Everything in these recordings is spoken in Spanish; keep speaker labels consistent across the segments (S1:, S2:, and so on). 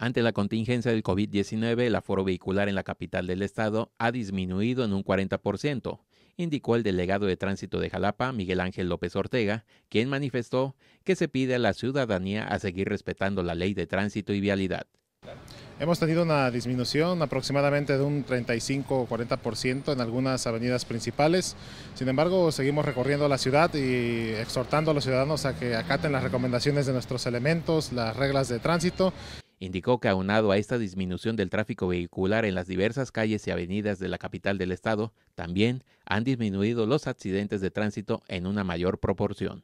S1: Ante la contingencia del COVID-19, el aforo vehicular en la capital del estado ha disminuido en un 40%, indicó el delegado de tránsito de Jalapa, Miguel Ángel López Ortega, quien manifestó que se pide a la ciudadanía a seguir respetando la ley de tránsito y vialidad.
S2: Hemos tenido una disminución aproximadamente de un 35 o 40% en algunas avenidas principales. Sin embargo, seguimos recorriendo la ciudad y exhortando a los ciudadanos a que acaten las recomendaciones de nuestros elementos, las
S1: reglas de tránsito. Indicó que aunado a esta disminución del tráfico vehicular en las diversas calles y avenidas de la capital del estado, también han disminuido los accidentes de tránsito en una mayor proporción.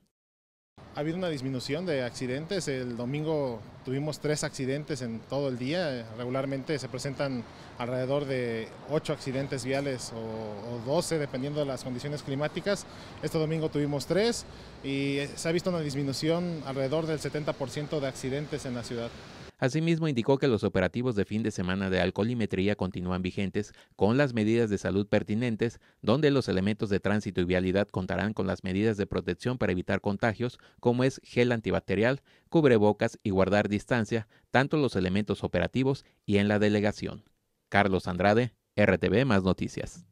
S2: Ha habido una disminución de accidentes. El domingo tuvimos tres accidentes en todo el día. Regularmente se presentan alrededor de ocho accidentes viales o, doce, dependiendo de las condiciones climáticas. Este domingo tuvimos tres y eh, se ha visto una disminución alrededor del 70% de accidentes en la ciudad.
S1: Asimismo, indicó que los operativos de fin de semana de alcoholimetría continúan vigentes con las medidas de salud pertinentes, donde los elementos de tránsito y vialidad contarán con las medidas de protección para evitar contagios, como es gel antibacterial, cubrebocas y guardar distancia, tanto los elementos operativos y en la delegación. Carlos Andrade, RTV Más Noticias.